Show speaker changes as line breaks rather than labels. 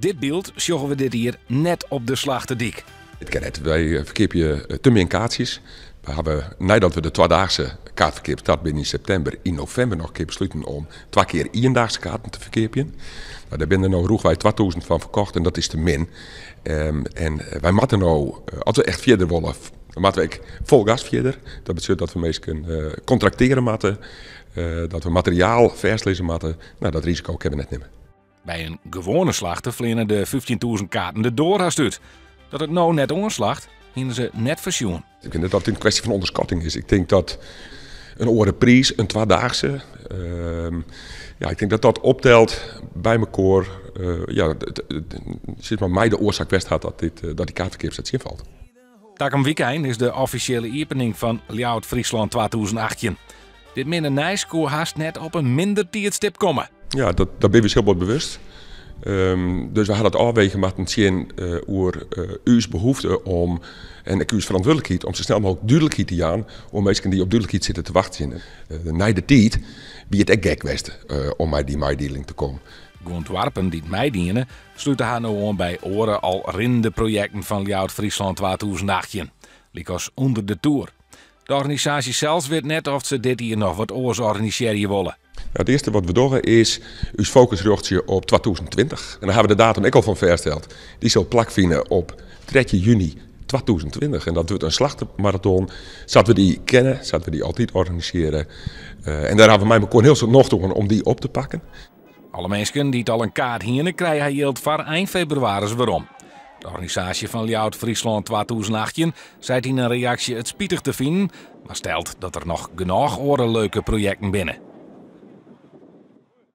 Dit beeld sjoggen we dit hier net op de Slachterdiek.
Het wij eh, verkeerpje eh, te min kaartjes. We hebben, nadat we de tweedaagse kaartverkeer Dat binnen in september, in november nog een keer besluiten om twee keer Iendaagse kaarten te verkeerpen. Nou, daar hebben er nou roeg wij 2000 van verkocht en dat is te min. Ehm, en eh, wij moeten nou, als we echt verder willen, dan moeten vol gas verder. Dat betekent dat we mensen uh, contracteren moeten, dat we materiaal verslezen moeten. Nou, dat risico kunnen we net nemen. Bij een gewone
slachter vliegen de 15.000 kaarten de doorhaast stuurt. Dat het nou net oorslacht, hinden ze net versioen.
Ik vind dat het een kwestie van onderschatting is. Ik denk dat een orenprijs, een Twaadaagse. Ehm, ja, ik denk dat dat optelt bij mijn koor. Uh, ja, zit maar mij de oorzaak best had dat, dit, uh, dat die valt. invalt.
Takum Weekend is de officiële opening van Ljout Friesland 2018. Dit minder Nijs haast net op een minder tierstip komen.
Ja, dat, dat ben we dus heel wat bewust. Ehm, dus we hadden het afwegen met een zin uh, over behoefte om, en ik uw verantwoordelijkheid, om zo snel mogelijk duidelijkheid te gaan om mensen die op duidelijkheid zitten te wachten. Uh, eh, na de tijd wie het echt gek geweest eh, om bij die dealing te komen. Warpen die het mij dienen,
sluiten haar nou aan bij oren al rinde projecten van Ljout Friesland 2018. Likos onder de toer. De organisatie zelfs weet net of ze dit hier nog wat oors
organiseren willen het eerste wat we doen is, uw focus op 2020. En daar hebben we de datum ik al van versteld. Die zal plakvinden op 3 juni 2020. En dat wordt een slachtenmarathon. Zaten we die kennen, zaten we die altijd organiseren. Eh, en daar hebben we mij kon heel veel nog doen om die op te pakken. Alle mensen die het al een kaart hieren, krijgen hij
yield van eind februari waarom. De organisatie van Ljout Friesland 2018 zei in een reactie het spietig te vinden, maar stelt dat er nog genoeg oren leuke projecten binnen.